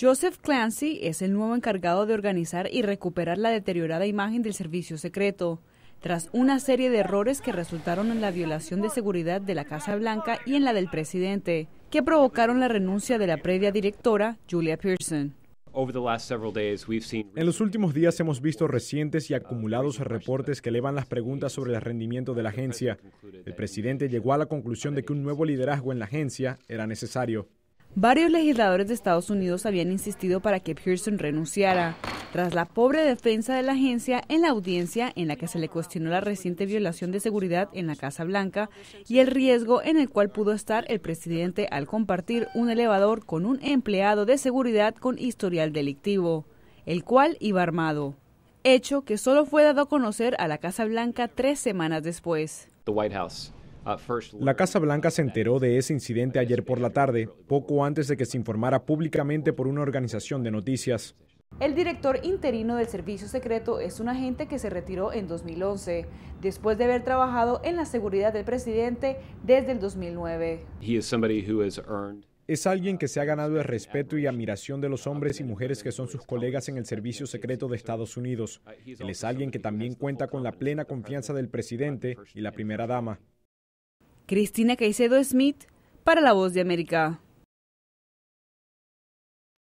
Joseph Clancy es el nuevo encargado de organizar y recuperar la deteriorada imagen del servicio secreto, tras una serie de errores que resultaron en la violación de seguridad de la Casa Blanca y en la del presidente, que provocaron la renuncia de la previa directora, Julia Pearson. En los últimos días hemos visto recientes y acumulados reportes que elevan las preguntas sobre el rendimiento de la agencia. El presidente llegó a la conclusión de que un nuevo liderazgo en la agencia era necesario. Varios legisladores de Estados Unidos habían insistido para que Pearson renunciara, tras la pobre defensa de la agencia en la audiencia en la que se le cuestionó la reciente violación de seguridad en la Casa Blanca y el riesgo en el cual pudo estar el presidente al compartir un elevador con un empleado de seguridad con historial delictivo, el cual iba armado, hecho que solo fue dado a conocer a la Casa Blanca tres semanas después. La Casa Blanca se enteró de ese incidente ayer por la tarde, poco antes de que se informara públicamente por una organización de noticias. El director interino del Servicio Secreto es un agente que se retiró en 2011, después de haber trabajado en la seguridad del presidente desde el 2009. Es alguien que se ha ganado el respeto y admiración de los hombres y mujeres que son sus colegas en el Servicio Secreto de Estados Unidos. Él es alguien que también cuenta con la plena confianza del presidente y la primera dama. Cristina Caicedo Smith, para La Voz de América.